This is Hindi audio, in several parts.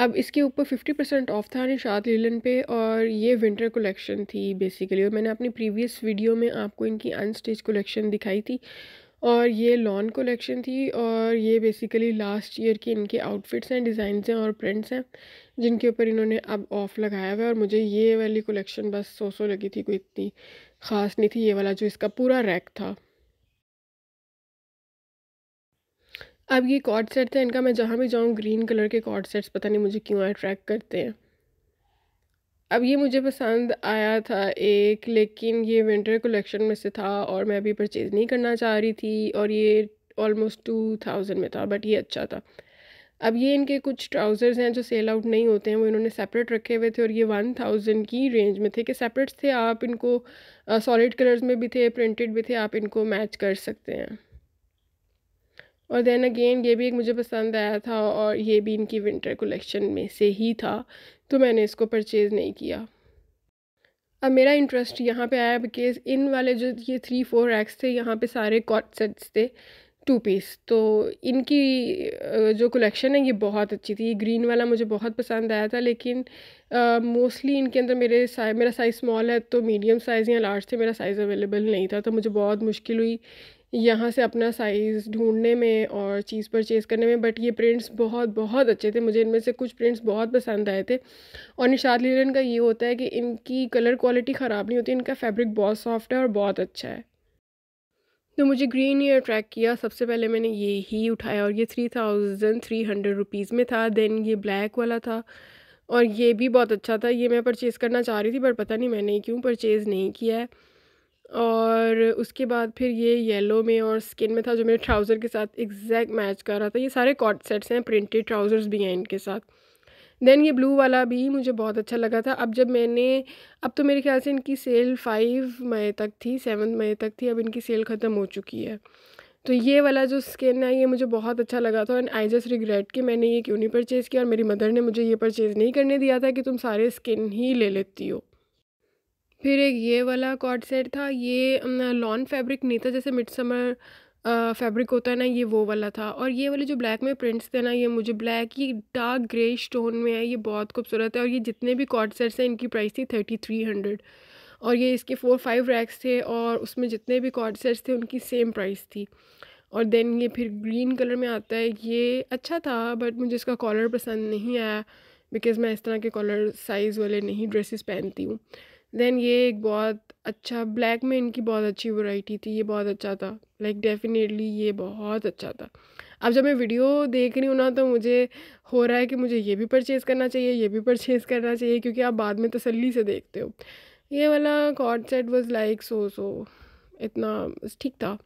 अब इसके ऊपर 50 परसेंट ऑफ था निशाद लीलन पे और ये विंटर कलेक्शन थी बेसिकली और मैंने अपनी प्रीवियस वीडियो में आपको इनकी अनस्टिच कलेक्शन दिखाई थी और ये लॉन कलेक्शन थी और ये बेसिकली लास्ट ईयर के इनके आउटफिट्स हैं डिज़ाइनस हैं और प्रिंट्स हैं जिनके ऊपर इन्होंने अब ऑफ लगाया हुआ है और मुझे ये वाली कलेक्शन बस सो सो लगी थी कोई इतनी ख़ास नहीं थी ये वाला जो इसका पूरा रैक था अब ये कॉर्ड सेट्स हैं इनका मैं जहाँ भी जाऊँ ग्रीन कलर के कॉर्ड सेट्स पता नहीं मुझे क्यों अट्रैक्ट करते हैं अब ये मुझे पसंद आया था एक लेकिन ये विंटर कलेक्शन में से था और मैं अभी परचेज़ नहीं करना चाह रही थी और ये ऑलमोस्ट टू थाउजेंड में था बट ये अच्छा था अब ये इनके कुछ ट्राउज़र्स हैं जो सेल आउट नहीं होते हैं वो इन्होंने सेपरेट रखे हुए थे और ये वन थाउजेंड की रेंज में थे कि सेपरेट्स थे आप इनको सॉलिड कलर्स में भी थे प्रिंटेड भी थे आप इनको मैच कर सकते हैं और देन अगेन ये भी एक मुझे पसंद आया था और ये भी इनकी विंटर कलेक्शन में से ही था तो मैंने इसको परचेज़ नहीं किया अब मेरा इंटरेस्ट यहाँ पे आया बिकेज इन वाले जो ये थ्री फोर रैक्स थे यहाँ पे सारे कॉट सेट्स थे टू पीस तो इनकी जो कलेक्शन है ये बहुत अच्छी थी ग्रीन वाला मुझे बहुत पसंद आया था लेकिन मोस्टली uh, इनके अंदर मेरे साइज मेरा साइज़ स्मॉल है तो मीडियम साइज़ या लार्ज थे मेरा साइज़ अवेलेबल नहीं था तो मुझे बहुत मुश्किल हुई यहाँ से अपना साइज़ ढूंढने में और चीज़ परचेज़ करने में बट ये प्रिंट्स बहुत बहुत अच्छे थे मुझे इनमें से कुछ प्रिंट्स बहुत पसंद आए थे और निशाद लीलन का ये होता है कि इनकी कलर क्वालिटी ख़राब नहीं होती इनका फैब्रिक बहुत सॉफ्ट है और बहुत अच्छा है तो मुझे ग्रीन ही अट्रैक्ट किया सबसे पहले मैंने ये ही उठाया और ये three thousand three hundred rupees में था देन ये ब्लैक वाला था और ये भी बहुत अच्छा था ये मैं परचेज़ करना चाह रही थी पर पता नहीं मैंने क्यों परचेज़ नहीं किया है और उसके बाद फिर ये येलो में और स्किन में था जो मेरे ट्राउज़र के साथ एग्जैक्ट मैच कर रहा था ये सारे कॉट सेट्स हैं प्रिंटेड ट्राउज़र्स भी हैं इनके साथ देन ये ब्लू वाला भी मुझे बहुत अच्छा लगा था अब जब मैंने अब तो मेरे ख्याल से इनकी सेल फाइव मई तक थी सेवन मई तक थी अब इनकी सेल ख़त्म हो चुकी है तो ये वाला जो स्किन है ये मुझे बहुत अच्छा लगा था एंड आई जस्ट रिग्रेट कि मैंने ये क्यों नहीं परचेज़ किया और मेरी मदर ने मुझे ये परचेज़ नहीं करने दिया था कि तुम सारे स्किन ही ले लेती हो फिर एक ये वाला कॉर्ड सेट था ये लॉन फैब्रिक नहीं था जैसे मिड समर फैब्रिक होता है ना ये वो वाला था और ये वाले जो ब्लैक में प्रिंट्स थे ना ये मुझे ब्लैक ये डार्क ग्रे स्टोन में है ये बहुत खूबसूरत है और ये जितने भी कॉर्ड सेट्स हैं इनकी प्राइस थी थर्टी थ्री हंड्रेड और ये इसके फोर फाइव रैक्स थे और उसमें जितने भी कॉर्ड सेट्स थे उनकी सेम प्राइस थी और देन ये फिर ग्रीन कलर में आता है ये अच्छा था बट मुझे इसका कॉलर पसंद नहीं आया बिकॉज़ मैं इस तरह के कॉलर साइज़ वाले नहीं ड्रेसेस पहनती हूँ देन ये एक बहुत अच्छा ब्लैक में इनकी बहुत अच्छी वैरायटी थी ये बहुत अच्छा था लाइक like, डेफिनेटली ये बहुत अच्छा था अब जब मैं वीडियो देख रही हूँ ना तो मुझे हो रहा है कि मुझे ये भी परचेज़ करना चाहिए ये भी परचेज़ करना चाहिए क्योंकि आप बाद में तसल्ली से देखते हो ये वाला co-ord set was like so so इतना ठीक था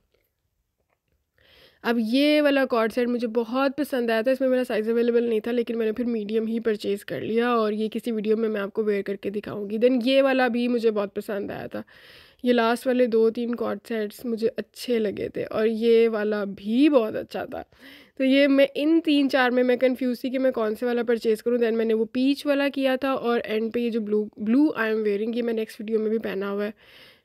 अब ये वाला कॉर्ड सेट मुझे बहुत पसंद आया था इसमें मेरा साइज़ अवेलेबल नहीं था लेकिन मैंने फिर मीडियम ही परचेज़ कर लिया और ये किसी वीडियो में मैं आपको वेयर करके दिखाऊँगी देन ये वाला भी मुझे बहुत पसंद आया था ये लास्ट वाले दो तीन कॉर्ड सेट्स मुझे अच्छे लगे थे और ये वाला भी बहुत अच्छा था तो ये मैं इन तीन चार में मैं कन्फ्यूज़ थी कि मैं कौन से वाला परचेज़ करूँ दैन मैंने वो पीच वाला किया था और एंड पे ये जो blue blue I am wearing ये मैं नेक्स्ट वीडियो में भी पहना हुआ है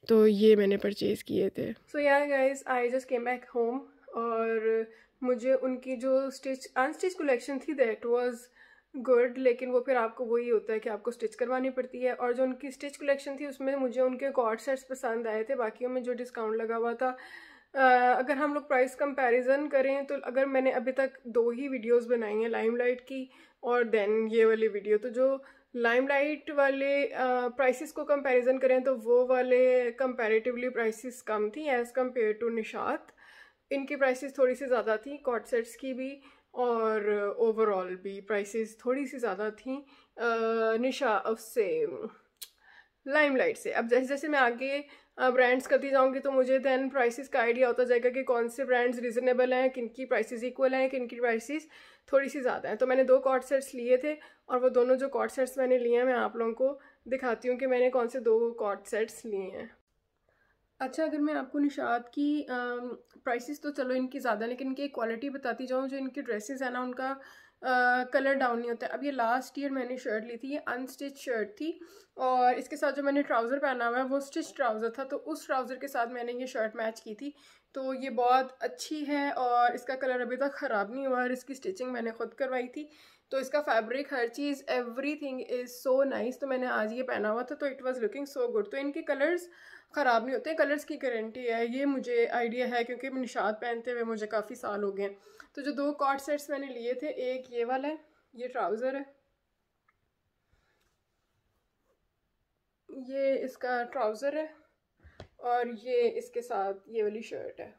तो ये मैंने परचेज़ किए थे सो यार guys I just came back home और मुझे उनकी जो स्टिच अनस्टिच कलेक्शन थी दैट वाज गुड लेकिन वो फिर आपको वही होता है कि आपको स्टिच करवानी पड़ती है और जो उनकी स्टिच कलेक्शन थी उसमें मुझे उनके कॉर्ड सेट्स पसंद आए थे बाकियों में जो डिस्काउंट लगा हुआ था Uh, अगर हम लोग प्राइस कंपैरिजन करें तो अगर मैंने अभी तक दो ही वीडियोस बनाई हैं लाइमलाइट की और देन ये वाली वीडियो तो जो लाइमलाइट वाले प्राइसेस uh, को कंपैरिजन करें तो वो वाले कंपैरेटिवली प्राइसेस कम थी एज़ कम्पेयर टू निशात इनकी प्राइसेस थोड़ी सी ज़्यादा थी कॉट सेट्स की भी और ओवरऑल भी प्राइसेस थोड़ी सी ज़्यादा थी निशा उससे लाइमलाइट से अब जैसे जैसे मैं आगे ब्रांड्स करती जाऊंगी तो मुझे दैन प्राइसेस का आइडिया होता जाएगा कि कौन से ब्रांड्स रीजनेबल हैं किन की प्राइसेस इक्वल हैं किन की प्राइसेस थोड़ी सी ज़्यादा हैं तो मैंने दो कॉट सेट्स लिए थे और वो दोनों जो कॉट सेट्स मैंने लिए हैं मैं आप लोगों को दिखाती हूँ कि मैंने कौन से दो कॉट सेट्स लिए हैं अच्छा अगर मैं आपको निशात की प्राइसेस तो चलो इनकी ज़्यादा लेकिन इनकी क्वालिटी बताती जाऊँ जो इनकी ड्रेसेस है ना उनका कलर डाउन नहीं होता है अब ये लास्ट ईयर मैंने शर्ट ली थी ये अनस्टिच शर्ट थी और इसके साथ जो मैंने ट्राउज़र पहना हुआ है वो स्टिच ट्राउज़र था तो उस ट्राउज़र के साथ मैंने ये शर्ट मैच की थी तो ये बहुत अच्छी है और इसका कलर अभी तक ख़राब नहीं हुआ और इसकी स्टिचिंग मैंने खुद करवाई थी तो इसका फैब्रिक हर चीज़ everything is so nice तो मैंने आज ये पहना हुआ था तो it was looking so good तो इनके कलर्स ख़राब नहीं होते कलर्स की गारंटी है ये मुझे आइडिया है क्योंकि निषाद पहनते हुए मुझे काफ़ी साल हो गए हैं तो जो दो कॉट सेट्स मैंने लिए थे एक ये वाला है ये ट्राउज़र है ये इसका ट्राउज़र है और ये इसके साथ ये वाली शर्ट है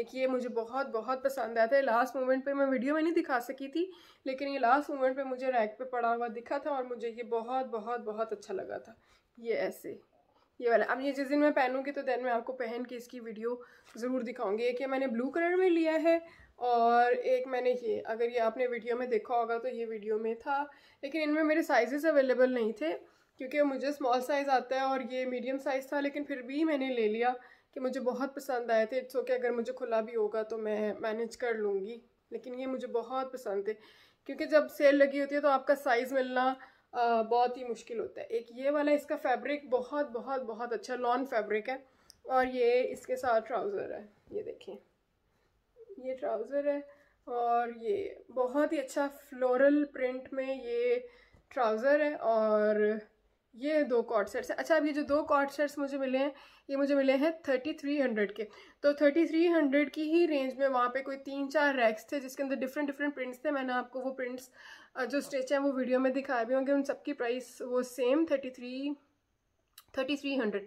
एक ये मुझे बहुत बहुत पसंद आया था लास्ट मोमेंट पे मैं वीडियो में नहीं दिखा सकी थी लेकिन ये लास्ट मोमेंट पे मुझे रैक पे पड़ा हुआ दिखा था और मुझे ये बहुत बहुत बहुत अच्छा लगा था ये ऐसे ये वाला अब ये जिस दिन मैं पहनूँगी तो दिन मैं आपको पहन के इसकी वीडियो ज़रूर दिखाऊंगी एक ये मैंने ब्लू कलर में लिया है और एक मैंने ये अगर ये आपने वीडियो में देखा होगा तो ये वीडियो में था लेकिन इनमें मेरे साइजेस अवेलेबल नहीं थे क्योंकि मुझे स्मॉल साइज़ आता है और ये मीडियम साइज़ था लेकिन फिर भी मैंने ले लिया कि मुझे बहुत पसंद आए थे इट्स ओके अगर मुझे खुला भी होगा तो मैं मैनेज कर लूँगी लेकिन ये मुझे बहुत पसंद थे क्योंकि जब सेल लगी होती है तो आपका साइज़ मिलना बहुत ही मुश्किल होता है एक ये वाला इसका फैब्रिक बहुत बहुत बहुत अच्छा लॉन फैब्रिक है और ये इसके साथ ट्राउज़र है ये देखिए ये ट्राउज़र है और ये बहुत ही अच्छा फ्लोरल प्रिंट में ये ट्राउज़र है और ये दो कॉर्ड सेट्स अच्छा अब ये जो दो कॉर्ड सेट्स मुझे मिले हैं ये मुझे मिले हैं थर्टी थ्री हंड्रेड के तो थर्टी थ्री हंड्रेड की ही रेंज में वहाँ पे कोई तीन चार रैक्स थे जिसके अंदर डिफरेंट डिफरेंट प्रिंट्स थे मैंने आपको वो प्रिंट्स जो स्टिच हैं वो वीडियो में दिखाए भी होंगे उन सबकी प्राइस वो same thirty three thirty three hundred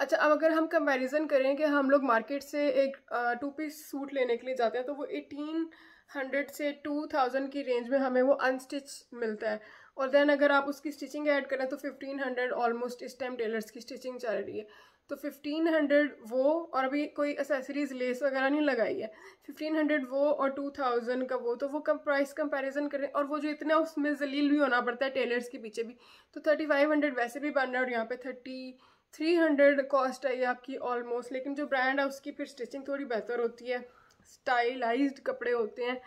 अच्छा अब अगर हम कंपैरिजन करें कि हम लोग मार्केट से एक टू पीस सूट लेने के लिए जाते हैं तो वो एटीन हंड्रेड से टू थाउजेंड की रेंज में हमें वो अनस्टिच मिलता है और देन अगर आप उसकी स्टिचिंग ऐड करें तो फिफ्टीन हंड्रेड ऑलमोस्ट इस टाइम टेलर्स की स्टिचिंग चल रही है तो फिफ्टीन हंड्रेड वो और अभी कोई असेसरीज लेस वगैरह नहीं लगाई है फिफ्टीन हंड्रेड वो और टू थाउजेंड का वो तो वो कम प्राइस कंपेरिजन करें और वो जो इतना उसमें जलील भी होना पड़ता है टेलर्स के पीछे भी तो थर्टी फाइव हंड्रेड वैसे भी बन रहा है और यहाँ पे थर्टी थ्री हंड्रेड कॉस्ट आई आपकी ऑलमोस्ट लेकिन जो ब्रांड है उसकी फिर स्टिचिंग थोड़ी बेहतर होती है स्टाइलाइज्ड कपड़े होते हैं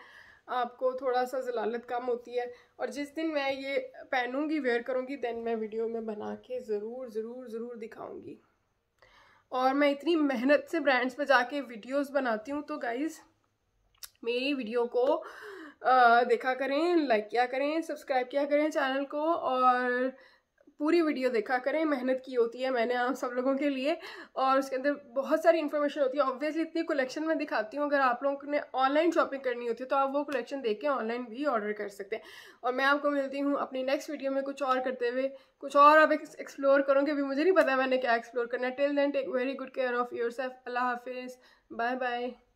आपको थोड़ा सा जलालत कम होती है और जिस दिन मैं ये पहनूंगी वेयर करूँगी देन मैं वीडियो में बना के ज़रूर ज़रूर ज़रूर दिखाऊँगी और मैं इतनी मेहनत से ब्रांड्स पे जाके वीडियोस बनाती हूँ तो गाइज़ मेरी वीडियो को आ, देखा करें लाइक किया करें सब्सक्राइब किया करें चैनल को और पूरी वीडियो देखा करें मेहनत की होती है मैंने आप सब लोगों के लिए और उसके अंदर बहुत सारी इन्फॉर्मेशन होती है ऑब्वियसली इतनी कलेक्शन में दिखाती हूँ अगर आप लोगों ने ऑनलाइन शॉपिंग करनी होती है तो आप वो कलेक्शन देख के ऑनलाइन भी ऑर्डर कर सकते हैं और मैं आपको मिलती हूँ अपनी नेक्स्ट वीडियो में कुछ और करते हुए कुछ और आप एक्सप्लोर करूँगी अभी मुझे नहीं पता मैंने क्या एक्सप्लोर करना है till then take very good care of yourself अल्लाह हाफिज़ बाय बाय